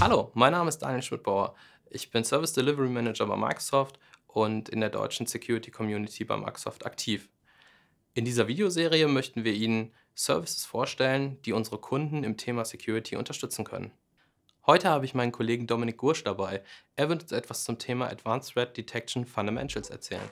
Hallo, mein Name ist Daniel Schmidtbauer. Ich bin Service Delivery Manager bei Microsoft und in der deutschen Security Community bei Microsoft aktiv. In dieser Videoserie möchten wir Ihnen Services vorstellen, die unsere Kunden im Thema Security unterstützen können. Heute habe ich meinen Kollegen Dominik Gursch dabei. Er wird uns etwas zum Thema Advanced Threat Detection Fundamentals erzählen.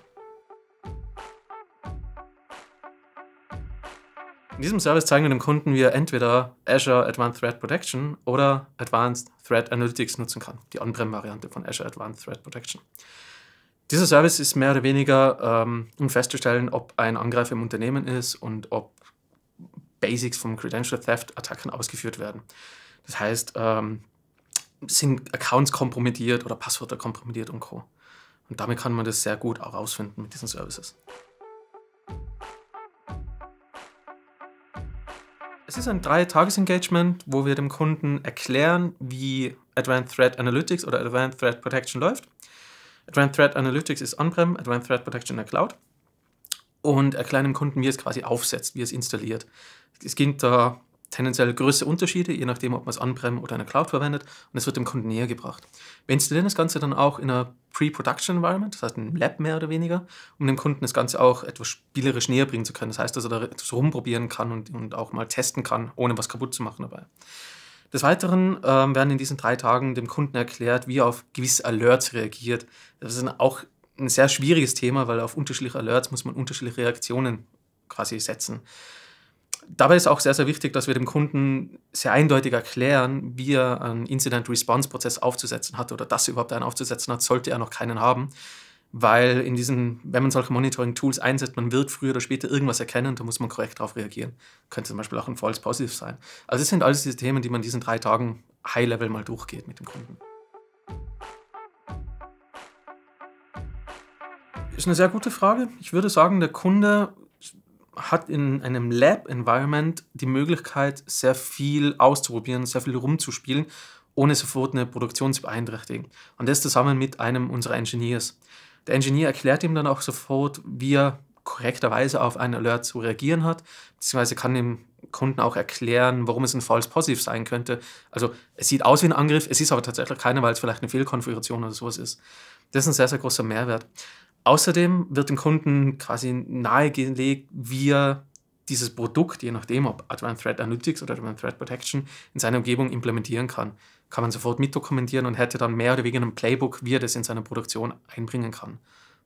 In diesem Service zeigen wir dem Kunden, wie er entweder Azure Advanced Threat Protection oder Advanced Threat Analytics nutzen kann, die On-Prem-Variante von Azure Advanced Threat Protection. Dieser Service ist mehr oder weniger, ähm, um festzustellen, ob ein Angreifer im Unternehmen ist und ob Basics von Credential Theft-Attacken ausgeführt werden. Das heißt, ähm, sind Accounts kompromittiert oder Passwörter kompromittiert und Co. Und damit kann man das sehr gut herausfinden mit diesen Services. ist ein Drei-Tages-Engagement, wo wir dem Kunden erklären, wie Advanced Threat Analytics oder Advanced Threat Protection läuft. Advanced Threat Analytics ist on-prem, Advanced Threat Protection in der Cloud und erklären dem Kunden, wie es quasi aufsetzt, wie es installiert. Es geht da tendenziell größere Unterschiede, je nachdem, ob man es on-prem oder in der Cloud verwendet, und es wird dem Kunden näher gebracht. Wir installieren das Ganze dann auch in einer Pre-Production-Environment, das heißt in Lab mehr oder weniger, um dem Kunden das Ganze auch etwas spielerisch näher bringen zu können. Das heißt, dass er da etwas rumprobieren kann und, und auch mal testen kann, ohne was kaputt zu machen dabei. Des Weiteren ähm, werden in diesen drei Tagen dem Kunden erklärt, wie er auf gewisse Alerts reagiert. Das ist auch ein sehr schwieriges Thema, weil auf unterschiedliche Alerts muss man unterschiedliche Reaktionen quasi setzen dabei ist auch sehr, sehr wichtig, dass wir dem Kunden sehr eindeutig erklären, wie er einen Incident-Response-Prozess aufzusetzen hat oder dass er überhaupt einen aufzusetzen hat, sollte er noch keinen haben. Weil in diesen, wenn man solche Monitoring-Tools einsetzt, man wird früher oder später irgendwas erkennen, da muss man korrekt darauf reagieren. Könnte zum Beispiel auch ein False Positive sein. Also es sind alles diese Themen, die man in diesen drei Tagen High-Level mal durchgeht mit dem Kunden. Ist eine sehr gute Frage. Ich würde sagen, der Kunde hat in einem Lab-Environment die Möglichkeit, sehr viel auszuprobieren, sehr viel rumzuspielen, ohne sofort eine Produktion zu beeinträchtigen. Und das zusammen mit einem unserer Engineers. Der Engineer erklärt ihm dann auch sofort, wie er korrekterweise auf einen Alert zu reagieren hat, beziehungsweise kann dem Kunden auch erklären, warum es ein False Positive sein könnte. Also es sieht aus wie ein Angriff, es ist aber tatsächlich keiner, weil es vielleicht eine Fehlkonfiguration oder sowas ist. Das ist ein sehr, sehr großer Mehrwert. Außerdem wird dem Kunden quasi nahegelegt, wie er dieses Produkt, je nachdem, ob Advanced Threat Analytics oder Advanced Threat Protection, in seiner Umgebung implementieren kann. Kann man sofort mitdokumentieren und hätte dann mehr oder weniger ein Playbook, wie er das in seiner Produktion einbringen kann.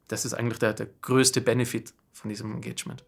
Das ist eigentlich der, der größte Benefit von diesem Engagement.